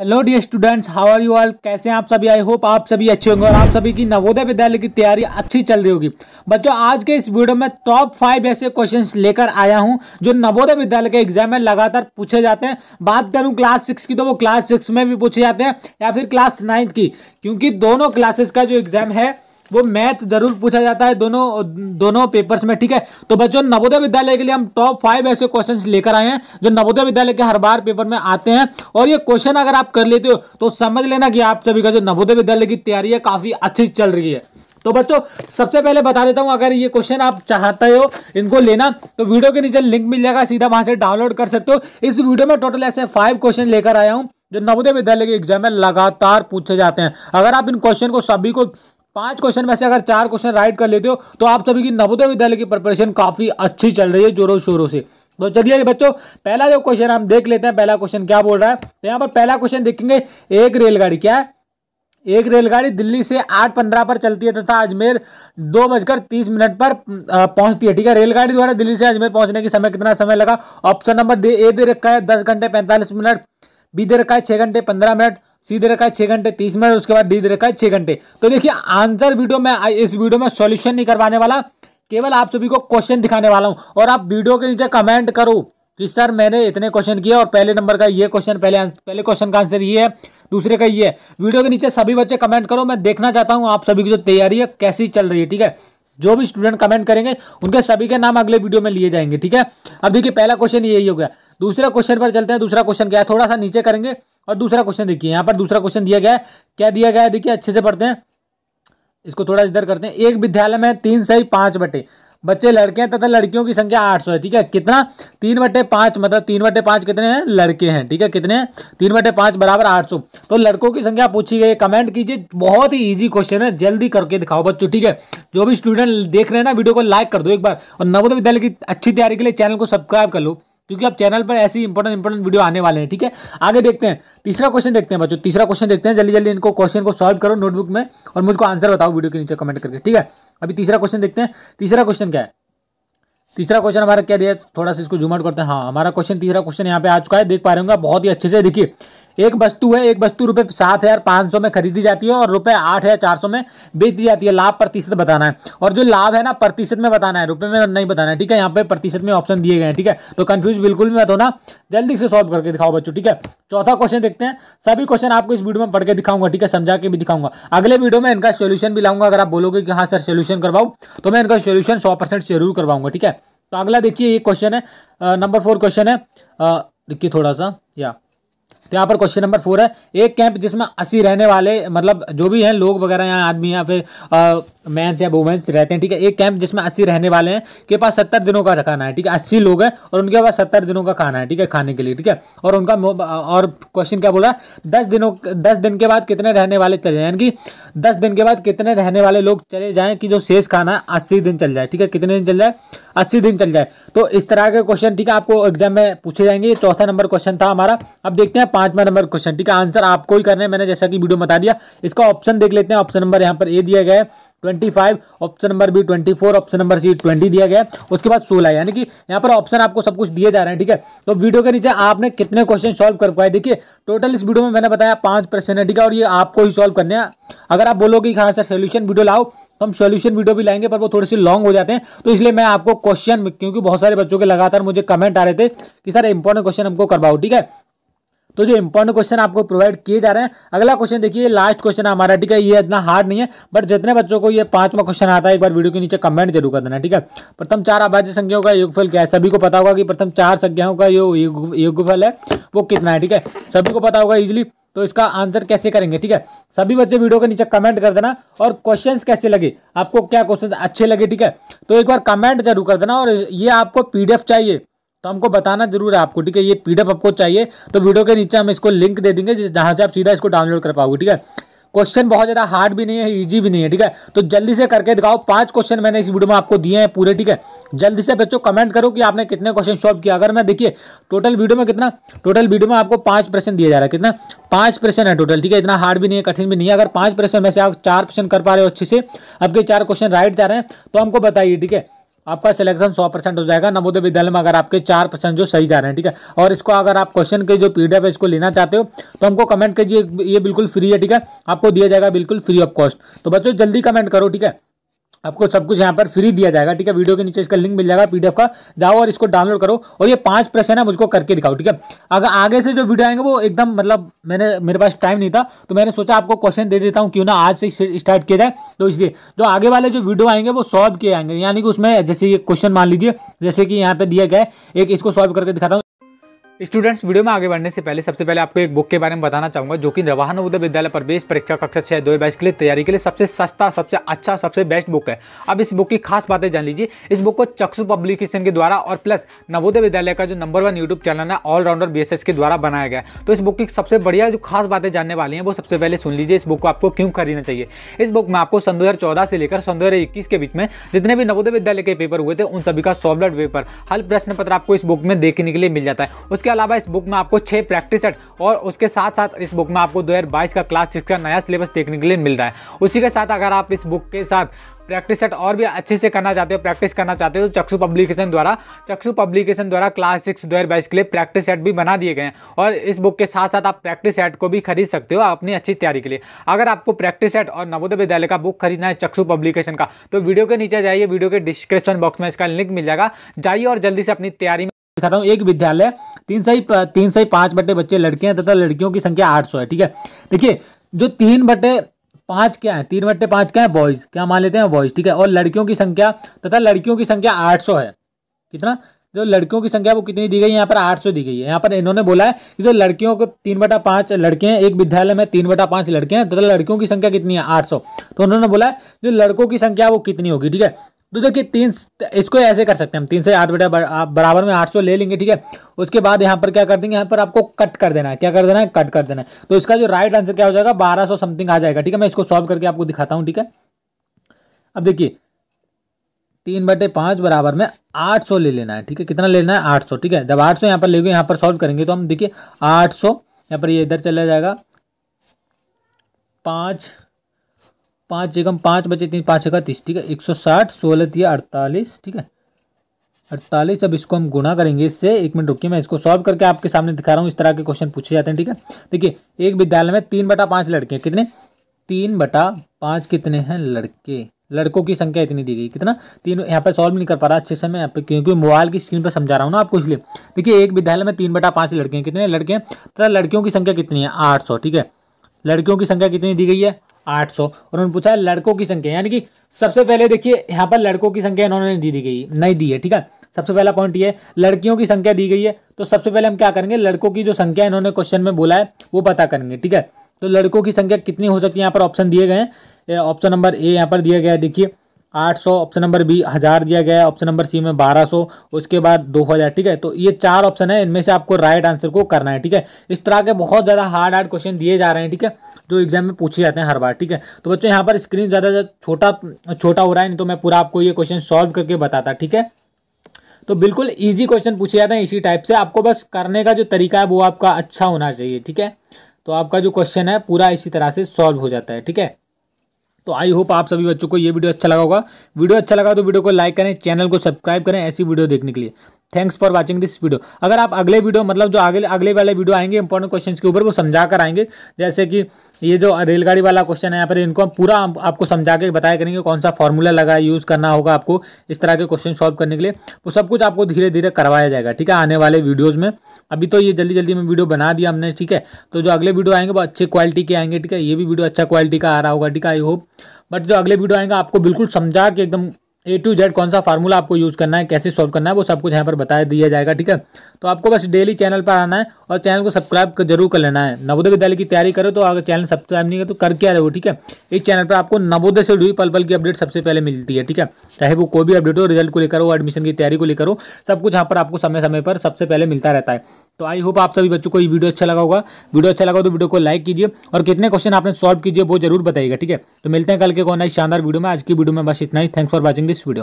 Hello dear students how are you all कैसे हैं आप सभी आई होप आप सभी अच्छे होंगे और आप सभी की नवोदय विद्यालय की तैयारी अच्छी चल रही होगी बच्चों आज के इस वीडियो में टॉप फाइव ऐसे क्वेश्चंस लेकर आया हूं जो नवोदय विद्यालय के एग्जाम में लगातार पूछे जाते हैं बात करूं क्लास सिक्स की तो वो क्लास सिक्स में भी पूछे जाते हैं या फिर क्लास नाइन्थ की क्योंकि दोनों क्लासेस का जो एग्जाम है वो मैथ जरूर पूछा जाता है दोनों दोनों पेपर्स में ठीक है तो बच्चों नवोदय विद्यालय के लिए हम टॉप फाइव ऐसे क्वेश्चन लेकर आए हैं जो नवोदय विद्यालय के हर बार पेपर में आते हैं और ये क्वेश्चन अगर आप कर लेते हो तो समझ लेना कि आप सभी का जो नवोदय विद्यालय की तैयारी है काफी अच्छी चल रही है तो बच्चों सबसे पहले बता देता हूं अगर ये क्वेश्चन आप चाहते हो इनको लेना तो वीडियो के नीचे लिंक मिल जाएगा सीधा वहां से डाउनलोड कर सकते हो इस वीडियो में टोटल ऐसे फाइव क्वेश्चन लेकर आया हूं जो नवोदय विद्यालय के एग्जाम में लगातार पूछे जाते हैं अगर आप इन क्वेश्चन को सभी को पांच क्वेश्चन में से अगर चार क्वेश्चन राइट कर लेते हो तो आप सभी की नवोदय विद्यालय की प्रिपरेशन काफी अच्छी चल रही है जोरों शोरों से तो चलिए बच्चों पहला जो क्वेश्चन हम देख लेते हैं पहला क्वेश्चन क्या बोल रहा है तो यहाँ पर पहला क्वेश्चन देखेंगे एक रेलगाड़ी क्या है एक रेलगाड़ी दिल्ली से आठ पंद्रह पर चलती है तथा अजमेर दो बजकर तीस मिनट पर पहुंचती है ठीक है रेलगाड़ी द्वारा दिल्ली से अजमेर पहुंचने के समय कितना समय लगा ऑप्शन नंबर ए दे रखा है दस घंटे पैंतालीस मिनट बी दे रखा है छह घंटे पंद्रह मिनट सी दे रखा है छः घंटे तीस मिनट उसके बाद डी दे रखा है छः घंटे तो देखिए आंसर वीडियो में इस वीडियो में सॉल्यूशन नहीं करवाने वाला केवल आप सभी को क्वेश्चन दिखाने वाला हूँ और आप वीडियो के नीचे कमेंट करो कि सर मैंने इतने क्वेश्चन किए और पहले नंबर का ये क्वेश्चन पहले पहले क्वेश्चन का आंसर ये है दूसरे का ये है वीडियो के नीचे सभी बच्चे कमेंट करो मैं देखना चाहता हूँ आप सभी की जो तैयारी है कैसी चल रही है ठीक है जो भी स्टूडेंट कमेंट करेंगे उनके सभी के नाम अगले वीडियो में लिए जाएंगे ठीक है अब देखिए पहला क्वेश्चन यही हो गया दूसरा क्वेश्चन पर चलते हैं दूसरा क्वेश्चन क्या है थोड़ा सा नीचे करेंगे और दूसरा क्वेश्चन देखिए यहाँ पर दूसरा क्वेश्चन दिया गया है क्या दिया गया है देखिए अच्छे से पढ़ते हैं इसको थोड़ा इधर करते हैं एक विद्यालय में तीन सही पाँच बटे बच्चे लड़के हैं तथा लड़कियों की संख्या आठ सौ है ठीक है कितना तीन बटे पाँच मतलब तीन बटे पाँच कितने हैं लड़के हैं ठीक है कितने हैं तीन बटे पाँच बराबर आठ सौ तो लड़कों की संख्या पूछी गई कमेंट कीजिए बहुत ही इजी क्वेश्चन है जल्दी करके दिखाओ बच्चों ठीक है जो भी स्टूडेंट देख रहे हैं ना वीडियो को लाइक कर दो एक बार और नवोदय विद्यालय की अच्छी तैयारी के लिए चैनल को सब्सक्राइब कर लो क्योंकि अब चैनल पर ऐसी इंपॉर्टेंट इंपॉर्टेंट वीडियो आने वाले हैं ठीक है आगे देखते हैं तीसरा क्वेश्चन देखते हैं बच्चों तीसरा क्वेश्चन देखते हैं जल्दी जल्दी इनको क्वेश्चन को सॉल्व करो नोटबुक में और मुझको आंसर बताओ वीडियो के नीचे कमेंट करके ठीक है अभी तीसरा क्वेश्चन देखते हैं तीसरा क्वेश्चन क्या है तीसरा क्वेश्चन हमारा क्या दिया थोड़ा सा इसको जूम करते हैं हाँ हमारा क्वेश्चन तीसरा क्वेश्चन यहाँ पे आ चुका है देख पा रहे होंगे बहुत ही अच्छे से देखिए एक वस्तु है एक वस्तु रुपये सात हज़ार पांच सौ में खरीदी जाती है और रुपये आठ हज़ार चार सौ में बेच दी जाती है लाभ प्रतिशत बताना है और जो लाभ है ना प्रतिशत में बताना है रुपए में नहीं बताना है ठीक है यहाँ पे प्रतिशत में ऑप्शन दिए गए हैं ठीक है तो कन्फ्यूज बिल्कुल भी मत होना जल्दी से सॉल्व करके दिखाओ बच्चों ठीक है चौथा क्वेश्चन देखते हैं सभी क्वेश्चन आपको इस वीडियो में पढ़ के दिखाऊंगा ठीक है समझा के भी दिखाऊंगा अगले वीडियो में इनका सोल्यूशन भी लाऊंगा अगर आप बोलोगे कि हाँ सर सोल्यूशन करवाओ तो मैं इनका सोल्यूशन सौ परसेंट जरूर करवाऊंगा ठीक है तो अगला देखिए ये क्वेश्चन है नंबर फोर क्वेश्चन है देखिए थोड़ा सा या तो यहाँ पर क्वेश्चन नंबर फोर है एक कैंप जिसमें अस्सी रहने वाले मतलब जो भी हैं लोग वगैरह यहाँ आदमी यहाँ पे मैंस या वुमेंस रहते हैं ठीक है एक कैंप जिसमें अस्सी रहने वाले हैं के पास सत्तर दिनों का खाना है ठीक है अस्सी लोग हैं और उनके पास सत्तर दिनों का खाना है ठीक है खाने के लिए ठीक है और उनका और क्वेश्चन क्या बोला दस दिनों दस दिन के बाद कितने रहने वाले चले जाए यानी कि दस दिन के बाद कितने रहने वाले लोग चले जाएँ कि जो शेष खाना है अस्सी दिन चल जाए ठीक है कितने दिन चल जाए अस्सी दिन चल जाए तो इस तरह के क्वेश्चन ठीक है आपको एग्जाम में पूछे जाएंगे चौथा नंबर क्वेश्चन था हमारा अब देखते हैं पांचवा नंबर क्वेश्चन ठीक है आंसर आपको ही करना है मैंने जैसा कि वीडियो बता दिया इसका ऑप्शन देख लेते हैं ऑप्शन नंबर यहाँ पर ए दिया गया है twenty five option number B twenty four option number C twenty दिया गया उसके बाद सोलह यानी कि यहाँ पर ऑप्शन आपको सब कुछ दिए जा रहे हैं ठीक है तो वीडियो के नीचे आपने कितने क्वेश्चन सॉल्व कर पाए देखिए टोटल इस वीडियो में मैंने बताया पांच प्रश्न है ठीक है और ये आपको ही सॉल्व करने हैं अगर आप बोलोगे कहाँ से सोल्यूशन वीडियो लाओ तो हम सोल्यूशन वीडियो भी लाएंगे पर वो थोड़े से लॉन्ग हो जाते हैं तो इसलिए मैं आपको क्वेश्चन क्योंकि बहुत सारे बच्चों के लगातार मुझे कमेंट आ रहे थे कि सर इंपॉर्टेंट क्वेश्चन हमको करवाओ ठीक है तो जो इंपॉर्टेंट क्वेश्चन आपको प्रोवाइड किए जा रहे हैं अगला क्वेश्चन देखिए लास्ट क्वेश्चन है हमारा ठीक है ये इतना हार्ड नहीं है बट जितने बच्चों को ये पांचवा क्वेश्चन आता है एक बार वीडियो के नीचे कमेंट जरूर कर देना ठीक है प्रथम चार आबादी संख्याओं का योगफल क्या है सभी को पता होगा कि प्रथम चार संख्याओं का जो योगफल है वो कितना है ठीक है सभी को पता होगा इजिली तो इसका आंसर कैसे करेंगे ठीक है सभी बच्चे वीडियो के नीचे कमेंट कर देना और क्वेश्चंस कैसे लगे आपको क्या क्वेश्चन अच्छे लगे ठीक है तो एक बार कमेंट जरूर कर देना और ये आपको पीडीएफ चाहिए तो हमको बताना जरूर है आपको ठीक है ये पीडीएफ आपको चाहिए तो वीडियो के नीचे हम इसको लिंक दे देंगे जहां से आप सीधा इसको डाउनलोड कर पाओगे ठीक है क्वेश्चन बहुत ज़्यादा हार्ड भी नहीं है इजी भी नहीं है ठीक है तो जल्दी से करके दिखाओ पांच क्वेश्चन मैंने इस वीडियो में आपको दिए हैं पूरे ठीक है जल्दी से बच्चों कमेंट करो कि आपने कितने क्वेश्चन सॉल्व किया अगर मैं देखिए टोटल वीडियो में कितना टोटल वीडियो में आपको पांच प्रश्न दिया जा रहा है कितना पांच प्रश्न है टोटल ठीक है इतना हार्ड भी नहीं है कठिन भी नहीं है अगर पांच प्रश्न में से आप चार प्रश्न कर पा रहे हो अच्छे से आपके चार क्वेश्चन राइट जा रहे हैं तो हमको बताइए ठीक है आपका सिलेक्शन 100 परसेंट हो जाएगा नवोदय विद्यालय में अगर आपके चार परसेंट जो सही जा रहे हैं ठीक है और इसको अगर आप क्वेश्चन के जो पीडीएफ इसको लेना चाहते हो तो हमको कमेंट कीजिए ये बिल्कुल फ्री है ठीक है आपको दिया जाएगा बिल्कुल फ्री ऑफ कॉस्ट तो बच्चों जल्दी कमेंट करो ठीक है आपको सब कुछ यहाँ पर फ्री दिया जाएगा ठीक है वीडियो के नीचे इसका लिंक मिल जाएगा पीडीएफ का जाओ और इसको डाउनलोड करो और ये पांच प्रश्न है मुझको करके दिखाओ ठीक है अगर आगे से जो वीडियो आएंगे वो एकदम मतलब मैंने मेरे पास टाइम नहीं था तो मैंने सोचा आपको क्वेश्चन दे देता हूँ क्यों ना आज से स्टार्ट किया जाए तो इसलिए जो आगे वाले जो वीडियो आएंगे वो सॉल्व किए आएंगे यानी कि उसमें जैसे ये क्वेश्चन मान लीजिए जैसे कि यहाँ पे दिया गया है एक इसको सॉल्व करके दिखाता हूँ स्टूडेंट्स वीडियो में आगे बढ़ने से पहले सबसे पहले आपको एक बुक के बारे में बताना चाहूंगा जो कि रवाहन नवोदय विद्यालय प्रवेश परीक्षा कक्षा छह दो बाईस के लिए तैयारी के लिए सबसे सस्ता सबसे अच्छा सबसे बेस्ट बुक है अब इस बुक की खास बातें जान लीजिए इस बुक को चक्षु पब्लिकेशन के द्वारा और प्लस नवोदय विद्यालय का जो नंबर वन यूट्यूब चैनल है ऑलराउंडर बी के द्वारा बनाया गया तो इस बुक की सबसे बढ़िया जो खास बातें जानने वाली हैं वो सबसे पहले सुन लीजिए इस बुक को आपको क्यों खरीदना चाहिए इस बुक में आपको सन दो से लेकर सन दो के बीच में जितने भी नवोदय विद्यालय के पेपर हुए थे उन सभी का सॉफ्ट पेपर हर प्रश्न पत्र आपको इस बुक में देखने के लिए मिल जाता है उसके इसके अलावा इस बुक में आपको छह प्रैक्टिस सेट और उसके साथ साथ इस बुक में आपको 2022 का क्लास सिक्स का नया सिलेबस देखने के लिए मिल रहा है उसी के साथ अगर आप इस बुक के साथ प्रैक्टिस सेट और भी अच्छे से करना चाहते हो प्रैक्टिस करना चाहते हो तो चक्षु पब्लिकेशन द्वारा चक्षु पब्लिकेशन द्वारा क्लास सिक्स दो बाईस के लिए प्रैक्टिस सेट भी बना दिए गए हैं और इस बुक के साथ साथ आप प्रैक्टिस सेट को भी खरीद सकते हो अपनी अच्छी तैयारी के लिए अगर आपको प्रैक्टिस सेट और नवोदय विद्यालय का बुक खरीदना है चक्षु पब्लिकेशन का तो वीडियो के नीचे जाइए वीडियो के डिस्क्रिप्शन बॉक्स में इसका लिंक मिल जाएगा जाइए और जल्दी से अपनी तैयारी में दिखाता हूँ एक विद्यालय तीन सही तीन सौ पाँच बटे बच्चे लड़के हैं तथा लड़कियों की संख्या आठ सौ है ठीक है देखिए जो तीन बटे पाँच क्या है तीन बट्टे पाँच क्या है बॉयज़ क्या मान लेते हैं बॉयज़ ठीक है और लड़कियों की संख्या तथा लड़कियों की संख्या आठ सौ है कितना जो लड़कियों की संख्या वो कितनी दी गई है यहाँ पर आठ सौ दी गई है यहाँ पर इन्होंने बोला है कि जो लड़कियों के तीन बटा पाँच लड़के हैं एक विद्यालय में तीन बटा पांच लड़के हैं तथा लड़कियों की संख्या कितनी है आठ सौ तो उन्होंने बोला है जो लड़कों की संख्या वो कितनी होगी ठीक है तो देखिए तीन इसको ऐसे कर सकते हैं हम तीन से आठ बेटा बराबर में आठ सौ ले लेंगे ठीक है उसके बाद यहाँ पर क्या कर देंगे यहाँ पर आपको कट कर देना है क्या कर देना है कट कर देना है तो इसका जो राइट आंसर क्या हो जाएगा बारह सौ समथिंग आ जाएगा ठीक है मैं इसको सॉल्व करके आपको दिखाता हूँ ठीक है अब देखिए तीन बटे पाँच बराबर में आठ सौ ले लेना है ठीक है कितना लेना है आठ सौ ठीक है जब आठ सौ यहाँ पर गए यहाँ पर सॉल्व करेंगे तो हम देखिए आठ सौ यहाँ पर ये इधर चला जाएगा पाँच पाँच एकम पाँच बचे तीन पाँच एक तीस ठीक है एक सौ साठ सोलह तीन अड़तालीस ठीक है अड़तालीस अब इसको हम गुणा करेंगे इससे एक मिनट रुकिए मैं इसको सॉल्व करके आपके सामने दिखा रहा हूँ इस तरह के क्वेश्चन पूछे जाते हैं ठीक है देखिए एक विद्यालय में तीन बटा पाँच लड़के कितने तीन बटा पाँच कितने हैं लड़के लड़कों की संख्या इतनी दी गई कितना तीन यहाँ पर सॉल्व नहीं कर पा रहा अच्छे से मैं यहाँ पर क्योंकि मोबाइल की स्क्रीन पर समझा रहा हूँ ना आपको इसलिए देखिए एक विद्यालय में तीन बटा पाँच लड़के हैं कितने लड़के हैं तथा लड़कियों की संख्या कितनी है आठ सौ ठीक है लड़कियों की संख्या कितनी दी गई है 800 और उन्होंने पूछा लड़कों की संख्या यानी कि सबसे पहले देखिए यहाँ पर लड़कों की संख्या इन्होंने दी दी गई नहीं दी है ठीक है सबसे पहला पॉइंट ये है लड़कियों की संख्या दी गई है तो सबसे पहले हम क्या करेंगे लड़कों की जो संख्या इन्होंने क्वेश्चन में बोला है वो पता करेंगे ठीक है तो लड़कों की संख्या कितनी हो सकती है यहाँ पर ऑप्शन दिए गए हैं ऑप्शन नंबर ए यहाँ पर दिया गया है देखिए आठ सौ ऑप्शन नंबर बी हज़ार दिया गया है ऑप्शन नंबर सी में बारह सौ उसके बाद दो हज़ार ठीक है तो ये चार ऑप्शन है इनमें से आपको राइट आंसर को करना है ठीक है इस तरह के बहुत ज़्यादा हार्ड हार्ड क्वेश्चन दिए जा रहे हैं ठीक है जो एग्जाम में पूछे जाते हैं हर बार ठीक है तो बच्चों यहाँ पर स्क्रीन ज़्यादा छोटा छोटा हो रहा है नहीं तो मैं पूरा आपको ये क्वेश्चन सॉल्व करके बताता ठीक है तो बिल्कुल ईजी क्वेश्चन पूछे जाते हैं इसी टाइप से आपको बस करने का जो तरीका है वो आपका अच्छा होना चाहिए ठीक है तो आपका जो क्वेश्चन है पूरा इसी तरह से सॉल्व हो जाता है ठीक है तो आई होप आप सभी बच्चों को ये वीडियो अच्छा लगा होगा वीडियो अच्छा लगा तो वीडियो को लाइक करें चैनल को सब्सक्राइब करें ऐसी वीडियो देखने के लिए thanks for watching this video अगर आप अगले वीडियो मतलब जो अगले अगले वाले वीडियो आएंगे इंपॉर्टेंट क्वेश्चन के ऊपर वो समझा कर आएंगे जैसे कि ये जो रेलगाड़ी वाला क्वेश्चन है यहाँ पर इनको हम पूरा आपको समझा के बताया करेंगे कौन सा फॉर्मूला लगा यूज़ करना होगा आपको इस तरह के क्वेश्चन सॉल्व करने के लिए वो सब कुछ आपको धीरे धीरे करवाया जाएगा ठीक है आने वाले वीडियोज़ में अभी तो ये जल्दी जल्दी में वीडियो बना दिया हमने ठीक है तो जो अगले वीडियो आएंगे वो अच्छे क्वालिटी के आएंगे ठीक है ये भी वीडियो अच्छा क्वालिटी का आ रहा होगा ठीक है आई होप बट जो अगले वीडियो आएंगे आपको बिल्कुल समझा के एकदम ए टू जेड कौन सा फार्मूला आपको यूज़ करना है कैसे सॉल्व करना है वो सब कुछ यहाँ पर बताया दिया जाएगा ठीक है तो आपको बस डेली चैनल पर आना है और चैनल को सब्सक्राइब जरूर कर लेना है नवोदय विद्यालय की तैयारी करो तो अगर चैनल सब्सक्राइब नहीं करो तो करके आ रहे हो ठीक है इस चैनल पर आपको नवोदय से जुड़ी पल पल की अपडेट सबसे पहले मिलती है ठीक है चाहे वो कोई भी अपडेट हो रिजल्ट को लेकर हो एडमिशन की तैयारी को लेकर हो सब कुछ यहाँ पर आपको समय समय पर सबसे पहले मिलता रहता है तो आई होप आप सभी बच्चों को ये वीडियो अच्छा लगा होगा वीडियो अच्छा लगा तो वीडियो को लाइक कीजिए और कितने क्वेश्चन आपने सॉल्व कीजिए वो जरूर बताइएगा ठीक है तो मिलते हैं कल के कौन है शानदार वीडियो में आज की वीडियो में बस इतना ही thanks for watching this video.